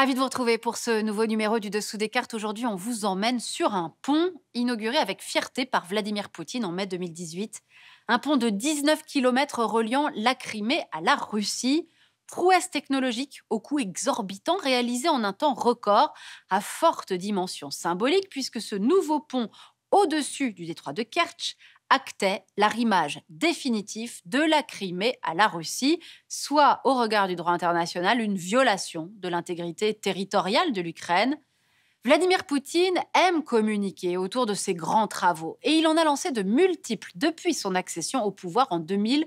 Ravi de vous retrouver pour ce nouveau numéro du Dessous des cartes. Aujourd'hui, on vous emmène sur un pont inauguré avec fierté par Vladimir Poutine en mai 2018. Un pont de 19 km reliant la Crimée à la Russie. Prouesse technologique au coût exorbitant réalisé en un temps record à forte dimension symbolique puisque ce nouveau pont au-dessus du détroit de Kerch actait l'arrimage définitif de la Crimée à la Russie, soit au regard du droit international une violation de l'intégrité territoriale de l'Ukraine. Vladimir Poutine aime communiquer autour de ses grands travaux et il en a lancé de multiples depuis son accession au pouvoir en 2000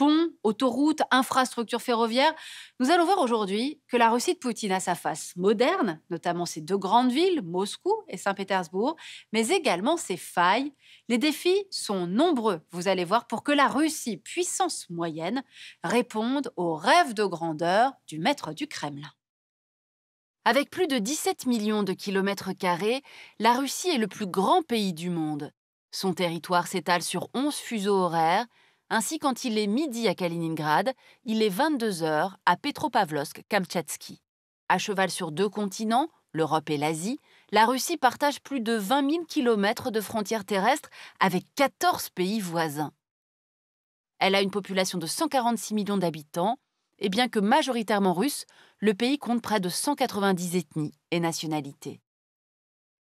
ponts, autoroutes, infrastructures ferroviaires. Nous allons voir aujourd'hui que la Russie de Poutine a sa face moderne, notamment ses deux grandes villes, Moscou et Saint-Pétersbourg, mais également ses failles. Les défis sont nombreux, vous allez voir, pour que la Russie, puissance moyenne, réponde aux rêves de grandeur du maître du Kremlin. Avec plus de 17 millions de kilomètres carrés, la Russie est le plus grand pays du monde. Son territoire s'étale sur 11 fuseaux horaires, ainsi, quand il est midi à Kaliningrad, il est 22h à Petropavlovsk-Kamtchatsky. À cheval sur deux continents, l'Europe et l'Asie, la Russie partage plus de 20 000 km de frontières terrestres avec 14 pays voisins. Elle a une population de 146 millions d'habitants, et bien que majoritairement russe, le pays compte près de 190 ethnies et nationalités.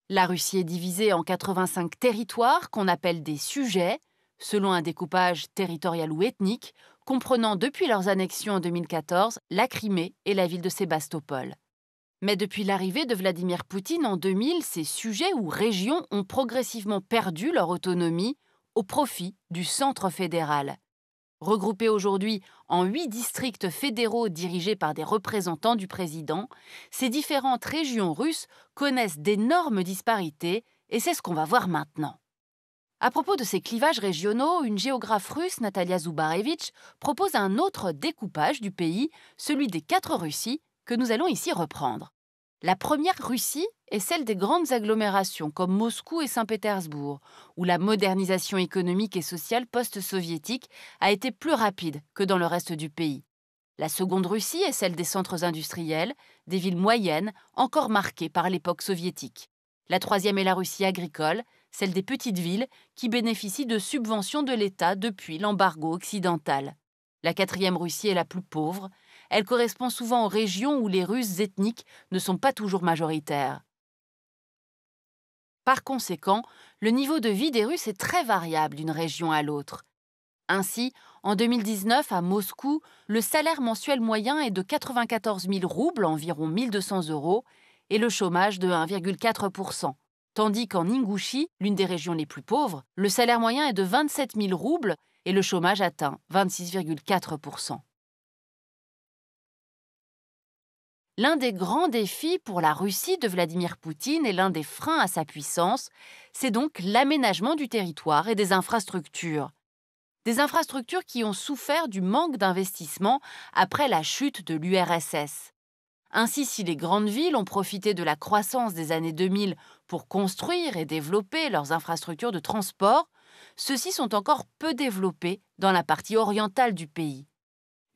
La Russie est divisée en 85 territoires qu'on appelle des sujets, selon un découpage territorial ou ethnique, comprenant depuis leurs annexions en 2014 la Crimée et la ville de Sébastopol. Mais depuis l'arrivée de Vladimir Poutine en 2000, ces sujets ou régions ont progressivement perdu leur autonomie au profit du centre fédéral. Regroupés aujourd'hui en huit districts fédéraux dirigés par des représentants du président, ces différentes régions russes connaissent d'énormes disparités et c'est ce qu'on va voir maintenant. À propos de ces clivages régionaux, une géographe russe, Natalia Zubarevitch, propose un autre découpage du pays, celui des quatre Russies, que nous allons ici reprendre. La première Russie est celle des grandes agglomérations comme Moscou et Saint-Pétersbourg, où la modernisation économique et sociale post-soviétique a été plus rapide que dans le reste du pays. La seconde Russie est celle des centres industriels, des villes moyennes, encore marquées par l'époque soviétique. La troisième est la Russie agricole, celle des petites villes, qui bénéficient de subventions de l'État depuis l'embargo occidental. La quatrième Russie est la plus pauvre. Elle correspond souvent aux régions où les Russes ethniques ne sont pas toujours majoritaires. Par conséquent, le niveau de vie des Russes est très variable d'une région à l'autre. Ainsi, en 2019, à Moscou, le salaire mensuel moyen est de 94 000 roubles, environ 1200 euros, et le chômage de 1,4 tandis qu'en Ingouchie, l'une des régions les plus pauvres, le salaire moyen est de 27 000 roubles et le chômage atteint 26,4 L'un des grands défis pour la Russie de Vladimir Poutine et l'un des freins à sa puissance, c'est donc l'aménagement du territoire et des infrastructures. Des infrastructures qui ont souffert du manque d'investissement après la chute de l'URSS. Ainsi, si les grandes villes ont profité de la croissance des années 2000 pour construire et développer leurs infrastructures de transport, ceux-ci sont encore peu développés dans la partie orientale du pays.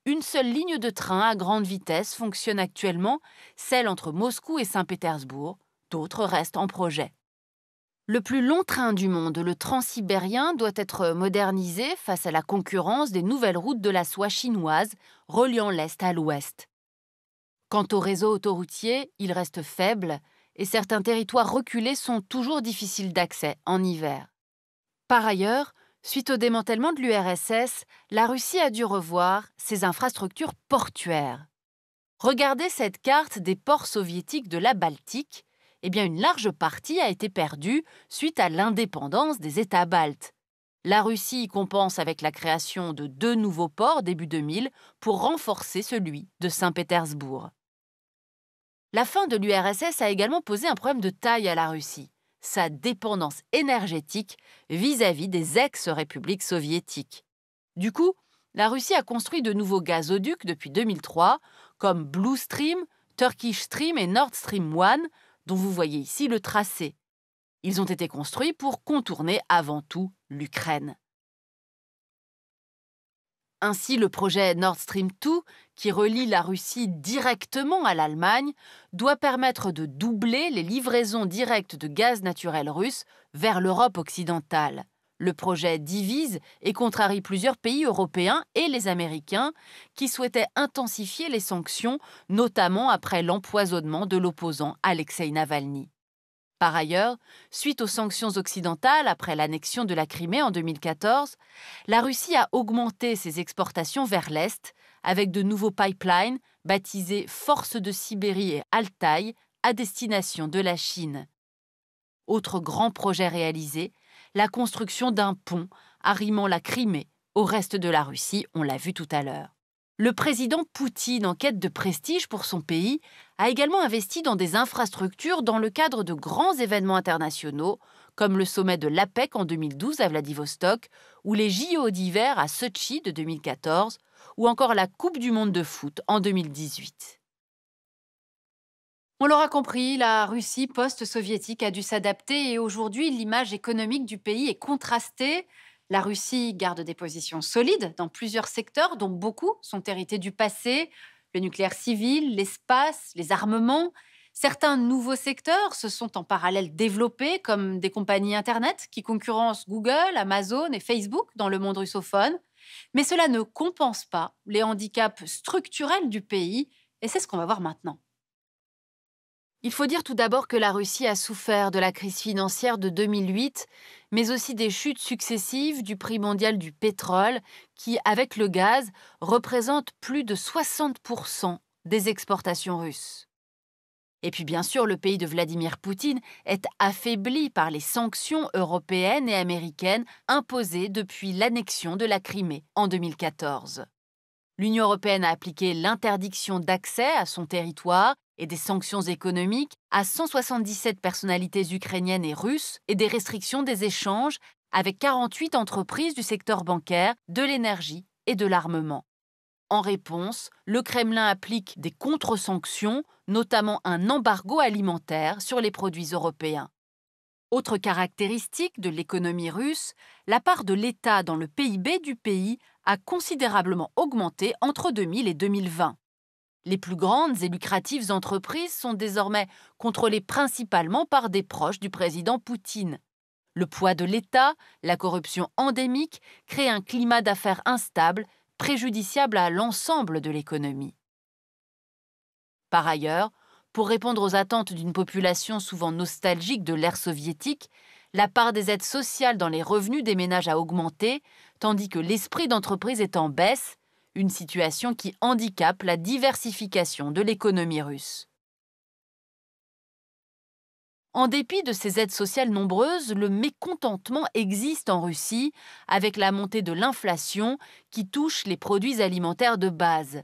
Une seule ligne de train à grande vitesse fonctionne actuellement, celle entre Moscou et Saint-Pétersbourg, d'autres restent en projet. Le plus long train du monde, le transsibérien, doit être modernisé face à la concurrence des nouvelles routes de la soie chinoise reliant l'Est à l'Ouest. Quant au réseau autoroutier, il reste faible et certains territoires reculés sont toujours difficiles d'accès en hiver. Par ailleurs, suite au démantèlement de l'URSS, la Russie a dû revoir ses infrastructures portuaires. Regardez cette carte des ports soviétiques de la Baltique. Eh bien, une large partie a été perdue suite à l'indépendance des États baltes. La Russie y compense avec la création de deux nouveaux ports début 2000 pour renforcer celui de Saint-Pétersbourg. La fin de l'URSS a également posé un problème de taille à la Russie, sa dépendance énergétique vis-à-vis des ex-républiques soviétiques. Du coup, la Russie a construit de nouveaux gazoducs depuis 2003, comme Blue Stream, Turkish Stream et Nord Stream 1, dont vous voyez ici le tracé. Ils ont été construits pour contourner avant tout l'Ukraine. Ainsi, le projet Nord Stream 2, qui relie la Russie directement à l'Allemagne, doit permettre de doubler les livraisons directes de gaz naturel russe vers l'Europe occidentale. Le projet divise et contrarie plusieurs pays européens et les Américains qui souhaitaient intensifier les sanctions, notamment après l'empoisonnement de l'opposant Alexei Navalny. Par ailleurs, suite aux sanctions occidentales après l'annexion de la Crimée en 2014, la Russie a augmenté ses exportations vers l'Est, avec de nouveaux pipelines baptisés Forces de Sibérie et Altaï à destination de la Chine. Autre grand projet réalisé, la construction d'un pont arrimant la Crimée au reste de la Russie, on l'a vu tout à l'heure. Le président Poutine, en quête de prestige pour son pays, a également investi dans des infrastructures dans le cadre de grands événements internationaux, comme le sommet de l'APEC en 2012 à Vladivostok, ou les JO d'hiver à Sochi de 2014, ou encore la Coupe du Monde de foot en 2018. On l'aura compris, la Russie post-soviétique a dû s'adapter et aujourd'hui l'image économique du pays est contrastée. La Russie garde des positions solides dans plusieurs secteurs dont beaucoup sont hérités du passé, le nucléaire civil, l'espace, les armements, Certains nouveaux secteurs se sont en parallèle développés, comme des compagnies Internet qui concurrencent Google, Amazon et Facebook dans le monde russophone. Mais cela ne compense pas les handicaps structurels du pays, et c'est ce qu'on va voir maintenant. Il faut dire tout d'abord que la Russie a souffert de la crise financière de 2008, mais aussi des chutes successives du prix mondial du pétrole, qui, avec le gaz, représente plus de 60% des exportations russes. Et puis bien sûr, le pays de Vladimir Poutine est affaibli par les sanctions européennes et américaines imposées depuis l'annexion de la Crimée en 2014. L'Union européenne a appliqué l'interdiction d'accès à son territoire et des sanctions économiques à 177 personnalités ukrainiennes et russes et des restrictions des échanges avec 48 entreprises du secteur bancaire, de l'énergie et de l'armement. En réponse, le Kremlin applique des contre-sanctions, notamment un embargo alimentaire sur les produits européens. Autre caractéristique de l'économie russe, la part de l'État dans le PIB du pays a considérablement augmenté entre 2000 et 2020. Les plus grandes et lucratives entreprises sont désormais contrôlées principalement par des proches du président Poutine. Le poids de l'État, la corruption endémique créent un climat d'affaires instable préjudiciable à l'ensemble de l'économie. Par ailleurs, pour répondre aux attentes d'une population souvent nostalgique de l'ère soviétique, la part des aides sociales dans les revenus des ménages a augmenté, tandis que l'esprit d'entreprise est en baisse, une situation qui handicape la diversification de l'économie russe. En dépit de ces aides sociales nombreuses, le mécontentement existe en Russie avec la montée de l'inflation qui touche les produits alimentaires de base.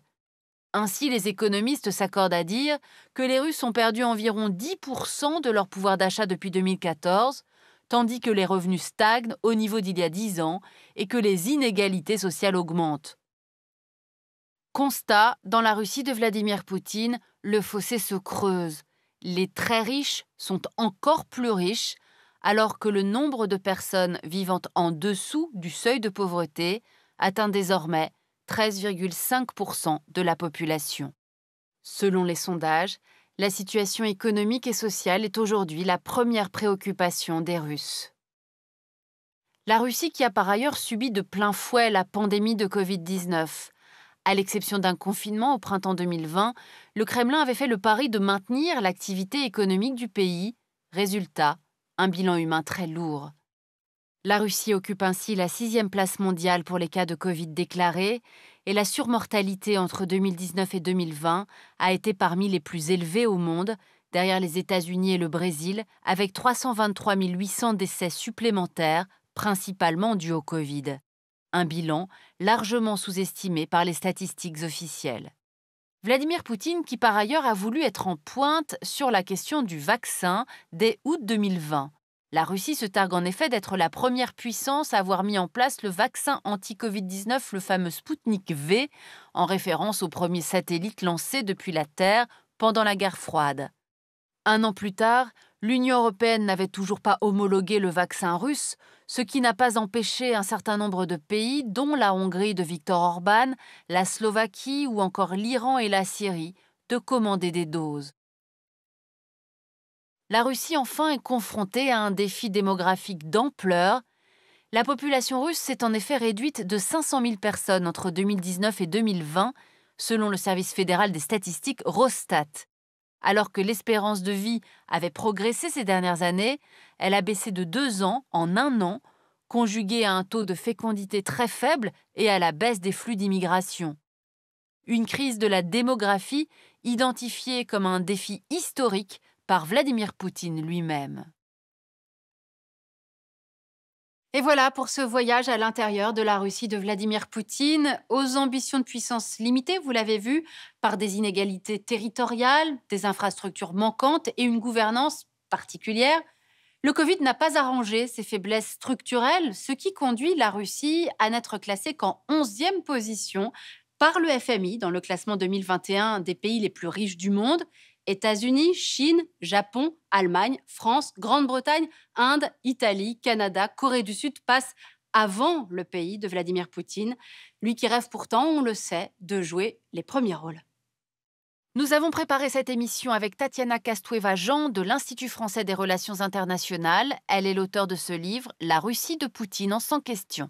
Ainsi, les économistes s'accordent à dire que les Russes ont perdu environ 10% de leur pouvoir d'achat depuis 2014, tandis que les revenus stagnent au niveau d'il y a 10 ans et que les inégalités sociales augmentent. Constat, dans la Russie de Vladimir Poutine, le fossé se creuse les très riches sont encore plus riches, alors que le nombre de personnes vivant en dessous du seuil de pauvreté atteint désormais 13,5% de la population. Selon les sondages, la situation économique et sociale est aujourd'hui la première préoccupation des Russes. La Russie qui a par ailleurs subi de plein fouet la pandémie de Covid-19 à l'exception d'un confinement au printemps 2020, le Kremlin avait fait le pari de maintenir l'activité économique du pays. Résultat, un bilan humain très lourd. La Russie occupe ainsi la sixième place mondiale pour les cas de Covid déclarés et la surmortalité entre 2019 et 2020 a été parmi les plus élevées au monde, derrière les États-Unis et le Brésil, avec 323 800 décès supplémentaires, principalement dus au Covid un bilan largement sous-estimé par les statistiques officielles. Vladimir Poutine, qui par ailleurs a voulu être en pointe sur la question du vaccin dès août 2020. La Russie se targue en effet d'être la première puissance à avoir mis en place le vaccin anti-Covid-19, le fameux Sputnik V, en référence au premier satellite lancé depuis la Terre pendant la guerre froide. Un an plus tard, l'Union européenne n'avait toujours pas homologué le vaccin russe, ce qui n'a pas empêché un certain nombre de pays, dont la Hongrie de Viktor Orban, la Slovaquie ou encore l'Iran et la Syrie, de commander des doses. La Russie enfin est confrontée à un défi démographique d'ampleur. La population russe s'est en effet réduite de 500 000 personnes entre 2019 et 2020, selon le service fédéral des statistiques Rostat. Alors que l'espérance de vie avait progressé ces dernières années, elle a baissé de deux ans en un an, conjuguée à un taux de fécondité très faible et à la baisse des flux d'immigration. Une crise de la démographie identifiée comme un défi historique par Vladimir Poutine lui-même. Et voilà pour ce voyage à l'intérieur de la Russie de Vladimir Poutine, aux ambitions de puissance limitées, vous l'avez vu, par des inégalités territoriales, des infrastructures manquantes et une gouvernance particulière. Le Covid n'a pas arrangé ses faiblesses structurelles, ce qui conduit la Russie à n'être classée qu'en 11e position par le FMI dans le classement 2021 des pays les plus riches du monde États-Unis, Chine, Japon, Allemagne, France, Grande-Bretagne, Inde, Italie, Canada, Corée du Sud passent avant le pays de Vladimir Poutine, lui qui rêve pourtant, on le sait, de jouer les premiers rôles. Nous avons préparé cette émission avec Tatiana Castoueva-Jean de l'Institut français des relations internationales. Elle est l'auteur de ce livre, La Russie de Poutine en sans question.